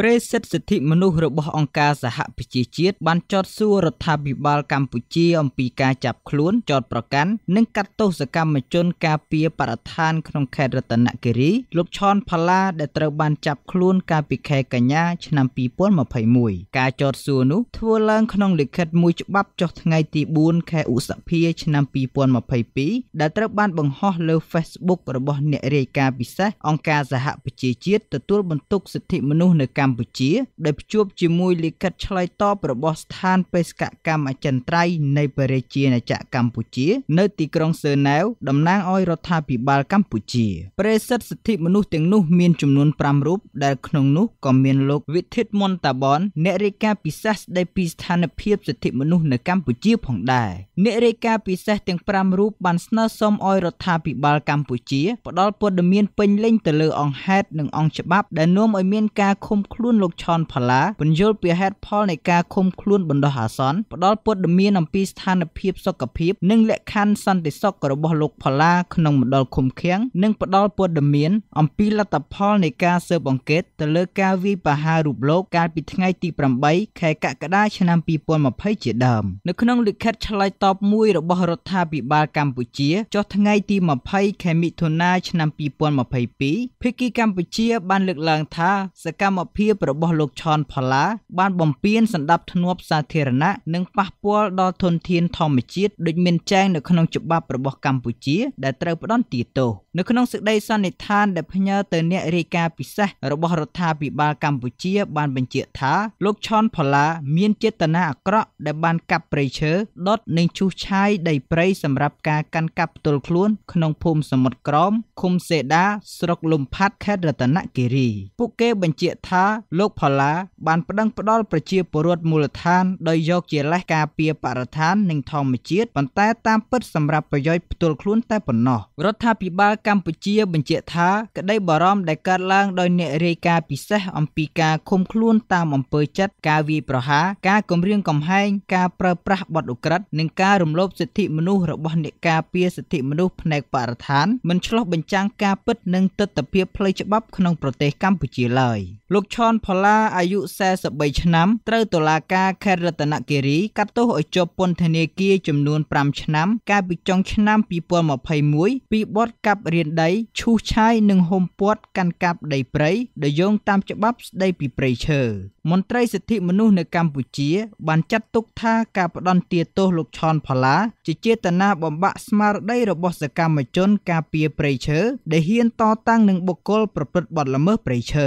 ព្រេសិទ្ធសិទ្ធិមនុស្សរបស់អង្គការសហប្រជាជាតិបានចោទសួររដ្ឋាភិបាលកម្ពុជាអំពីការចាប់ខ្លួនចោទប្រកាន់និងកាត់ទោសកម្មជនការពារបរិស្ថានក្នុងខេត្តរតនគិរីលោកឆនផល្លាដែលត្រូវបានចាប់ខ្លួនកាលពីខែកញ្ញាឆ្នាំ2021ការចោទសួរនោះធ្វើឡើងក្នុងលិខិតមួយច្បាប់ចុះថ្ងៃទី4ខែឧសភាឆ្នាំ2022ដែលត្រូវបានបង្ហោះលើ Facebook របស់អ្នករាយការណ៍ពិសេសអង្គការសហប្រជាជាតិទទួលបន្ទុកសិទ្ធិមនុស្សនៅកកម្ពុជាដែលភ្ជាប់ជាមួយលិខិតឆ្លើយតបរបស់ស្ថានបេសកកម្មអចិន្ត្រៃយ៍នៃព្រះរាជាណាចក្រកម្ពុជា នៅទីក្រុងសឺណែវតំណាងឲ្យរដ្ឋាភិបាលកម្ពុជាព្រះសិទ្ធិសិទ្ធិមនុស្សទាំងនោះ មានចំនួន5រូបដែលក្នុងនោះក៏មានលោកវិធិតមន្តតាបនអ្នករាយការណ៍ពិសេសស្ដីពីស្ថានភាពសិទ្ធិមនុស្សនៅកម្ពុជា ផងដែរអ្នករាយការណ៍ពិសេសទាំង5រូបបានស្នើសុំឲ្យរដ្ឋាភិបាលកម្ពុជាផ្ដល់ព័ត៌មានពេញលេញទៅលើអង្គហេតុនិងអង្គច្បាប់ ដែលនាំឲ្យមានការឃុំខ្លួនលោកឆនផល្លាពន្យល់ពីហេតុផលនៃការឃុំខ្លួនបណ្ដោះអាសន្នផ្ដល់ព័ត៌មានអំពីស្ថានភាពសុខភាពនិង លក្ខខណ្ឌសន្តិសុខរបស់លោកផល្លាក្នុងមណ្ឌលឃុំឃាំងនិងផ្ដល់ព័ត៌មាន អំពីលទ្ធផលនៃការស៊ើបអង្កេតទៅលើការវាយប្រហាររូបលោកកាលពីថ្ងៃទី8ខែកក្កដាឆ្នាំ2020ជាដើមនៅក្នុងលិខិតឆ្លើយតបមួយរបស់រដ្ឋាភិបាលកម្ពុជាចុះថ្ងៃទី20ខែមិថុនាឆ្នាំ2022ភាគីកម្ពុជា បានលើកឡើងថាសកម្មភាពភាពរបស់លោកឆនផល្លាបានបំពានសន្តាប់ធ្នាប់សាធារណៈនិងប៉ះពាល់ដល់ធនធានធម្មជាតិដូចមានចែងនៅក្នុងច្បាប់របស់កម្ពុជា ដែលត្រូវផ្ដន់ទាទោសនៅក្នុងសេចក្តីសន្និដ្ឋានដែលផ្ញើទៅអ្នករាយការណ៍ពិសេសរបស់រដ្ឋាភិបាលកម្ពុជា បានបញ្ជាក់ថា លោកឆនផល្លាមានចេតនាអាក្រក់ ដែលបានកាប់ព្រៃឈើដុតនិងឈូសឆាយដីព្រៃសម្រាប់ការកាន់កាប់ផ្ទាល់ខ្លួនក្នុងភូមិសមុទ្រក្រមឃុំសេដាស្រុកលំផាត់ខេត្តរតនគិរីពួកគេបញ្ជាក់ថាលោកផល្លាបានប្តឹងផ្តល់ប្រជាពលរដ្ឋមូលដ្ឋានដោយយកជាលេសការពារបរិស្ថាននិងធម្មជាតិប៉ុន្តែតាមពិត សម្រាប់ប្រយោជន៍ផ្ទាល់ខ្លួនតែប៉ុណ្ណោះ រដ្ឋាភិបាលកម្ពុជាបញ្ជាក់ថាក្តីបារម្ភដែលកើតឡើងដោយអ្នករាយការណ៍ពិសេសអំពីការឃុំខ្លួនតាមអំពើចិត្តការវាយប្រហារការគំរាមកំហែងការប្រើប្រាស់បទឧក្រិដ្ឋនិងការរំលោភសិទ្ធិមនុស្សរបស់អ្នកការពារសិទ្ធិមនុស្សផ្នែកបរិស្ថានមិនឆ្លោះបញ្ចាំងការពិតនិងទស្សនវិជ្ជាផ្លូវច្បាប់ក្នុងប្រទេសកម្ពុជាឡើយលោកឈនផល្លាអាយុ43ឆ្នាំត្រូវតុលាការខេត្តរតនគិរីកាត់ទោសឲ្យជាប់ពន្ធនាគារចំនួន5ឆ្នាំ កាលពីចុងឆ្នាំ2021ពីបទកាប់រានដីឈូសឆាយនិងហុំព័ទ្ធកាន់កាប់ដីព្រៃដោយយោងតាមច្បាប់ស្ដីពីព្រៃឈើមន្ត្រីសិទ្ធិមនុស្សនៅកម្ពុជាបានចាត់ទុកថាការផ្ដន់ទាទោសលោកឆនផល្លាជាចេតនាបំបាក់ស្មារតីរបស់សកម្មជនការពារព្រៃឈើដែលហ៊ានតតាំងនឹងបុគ្គលប្រព្រឹត្តបទល្មើសព្រៃឈើ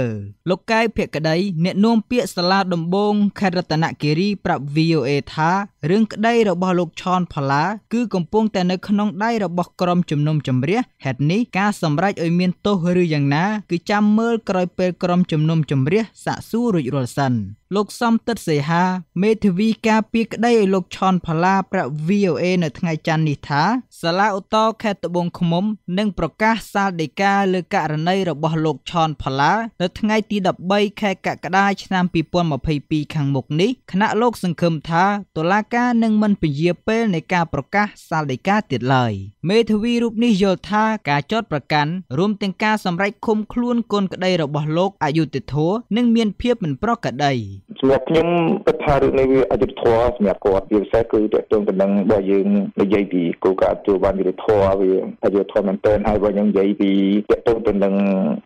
លោកកែវភក្តី អ្នកនាំពាក្យសាលាដំបងខេត្តរតនគិរីប្រាប់ VOA ថារឿងក្តី របស់លោកឆនផល្លាគឺកំពុងតែនៅក្នុងដៃរបស់ក្រុមជំនុំជម្រះហេតុនេះការសម្រេចឲ្យមានទោសឬយ៉ាងណាគឺចាំមើលក្រោយពេលក្រុមជំនុំជម្រះសាកសួររួចរាល់សិន Ramadan លោកសំតិតសេហា មេធាវីការពីក្តីឲ្យលោកឆនផល្លាប្រាក់ VOA នៅថ្ងៃច័ន្ទនេះថាសាលាឧត្តរខេត្តត្បូងឃ្មុំនឹងប្រកាសសាលដីកាលើករណីរបស់លោកឆនផល្លានៅថ្ងៃទី13ខែកក្កដាឆ្នាំ2022ខាងមុខនេះគណៈលោកសង្ឃឹមថាតុលាការនឹងមិនពន្យាពេលនៃការប្រកាសសាលដីកាទៀតឡើយមេធាវីរូបនេះយល់ថាការចោទប្រកាន់រួមទាំងការសម្រេចឃុំខ្លួនកូនក្តីរបស់លោកអយុធធរនឹងមាន ភាពមិនប្រក្រតីសម្រាប់ខ្ញុំគិតថារឿងនេះវាអយុត្តិធម៌សម្រាប់គាត់វាពិសេសគឺទាក់ទងទៅនឹងបើយើងនិយាយពីគោលការណ៍ទទួលបានយុត្តិធម៌វាអយុត្តិធម៌មែនទែនហើយបើយើងនិយាយពីទាក់ទងទៅនឹង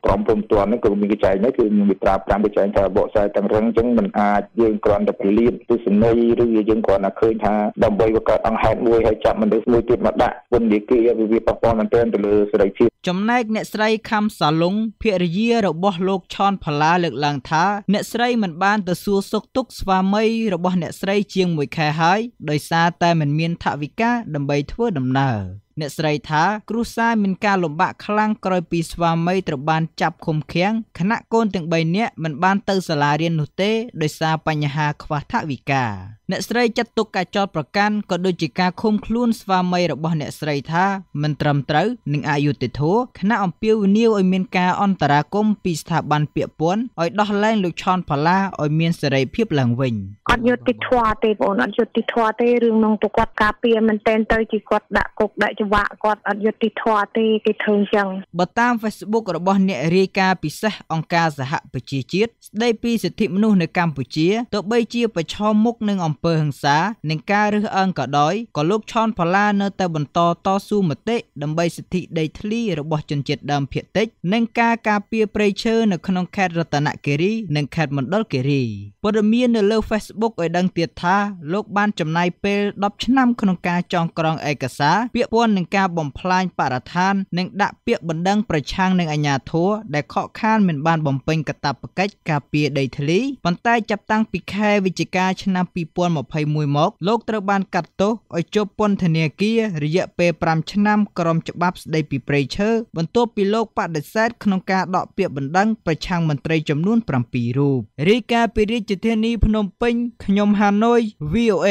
ក្រមព្រំដែនហ្នឹងក៏មានកញ្ចែងដែរគឺមានវិត្រា5កញ្ចែងថាបកស្រាយទាំងរឹងអញ្ចឹងមិនអាចយើងគ្រាន់តែពលាតទស្សនីឬយើងគ្រាន់តែឃើញថាដើម្បីបង្កើតអង្គហេតុមួយហើយចាប់មនុស្សមួយទៀតមកដាក់ពន្ធនាគារវាប៉ះពាល់មែនទែនទៅលើសេរីភាពចំណែកអ្នកស្រីខាំសាឡុងភរិយារបស់លោក ឆនផល្លាលើកឡើងថាអ្នកស្រីមិនបានទៅសួរសុខទុក្ខស្វាមីរបស់អ្នកស្រីជាងមួយខែហើយ ដោយសារតែមិនមានថវិកាដើម្បីធ្វើដំណើរអ្នកស្រីថាគ្រួសារមានការលំបាកខ្លាំងក្រោយពីស្វាមីត្រូវបានចាប់ឃុំឃាំងខណៈកូនទាំង3នាក់មិនបានទៅសាលារៀននោះទេដោយសារបញ្ហាខ្វះថវិកាអ្នកស្រីចាត់ទុកការចោទប្រកាន់ក៏ដូចជាការឃុំខ្លួនស្វាមីរបស់អ្នកស្រីថាមិនត្រឹមត្រូវនិងអយុត្តិធម៌គណៈអំពាវនាវឲ្យមានការអន្តរាគមពីស្ថាប័នពាក់ព័ន្ធឲ្យដោះលែងលោកឆនផល្លាឲ្យមានសេរីភាពឡើងវិញអត់យុត្តិធម៌ទេបងអត់យុត្តិធម៌ទេរឿងនោះទៅគាត់ការពារមែនតែនទៅជាគាត់ដាក់គុកដាក់ច្បាប់គាត់អត់យុត្តិធម៌ទេគេធ្វើអញ្ចឹងបើតាម Facebook របស់អ្នករាយការណ៍ពិសេសអង្គការសហប្រជាជាតិស្ដីពីសិទ្ធិមនុស្សនៅកម្ពុជាទោះបីជាប្រឈមមុខនឹងអំពើហិង្សានិងការរើសអើងក៏ដោយក៏លោក ឆនផល្លានៅតែបន្តតស៊ូមតិដើម្បីសិទ្ធិដីធ្លីរបស់ជនជាតិដើមភាគតិចនិងការការពារព្រៃឈើនៅក្នុងខេត្តរតនគិរីនិងខេត្តមណ្ឌលគិរីព័ត៌មាននៅលើ Facebook ឲ្យដឹងទៀតថាលោក បានចំណាយពេល10ឆ្នាំក្នុងការចងក្រងឯកសារពាក់ព័ន្ធនឹងការបំផ្លាញបរិស្ថាន និងដាក់ពាក្យបណ្ដឹងប្រឆាំងនឹងអាជ្ញាធរដែលខកខានមិន បានបំពេញកាតព្វកិច្ចការពារដីធ្លីប៉ុន្តែចាប់តាំងពីខែវិច្ឆិកា ឆ្នាំ2000 2021មកលោកត្រូវបាន កាត់ទោសឲ្យជាប់ពន្ធនាគាររយៈពេល5ឆ្នាំក្រមច្បាប់ស្តីពីព្រៃឈើបន្ទាប់ពីលោកបដិសេធក្នុងការដកពាក្យបណ្ដឹងប្រឆាំងមន្ត្រីចំនួន7រូបរាយការណ៍ពីរាជធានីភ្នំពេញខ្ញុំហាណូយ VOA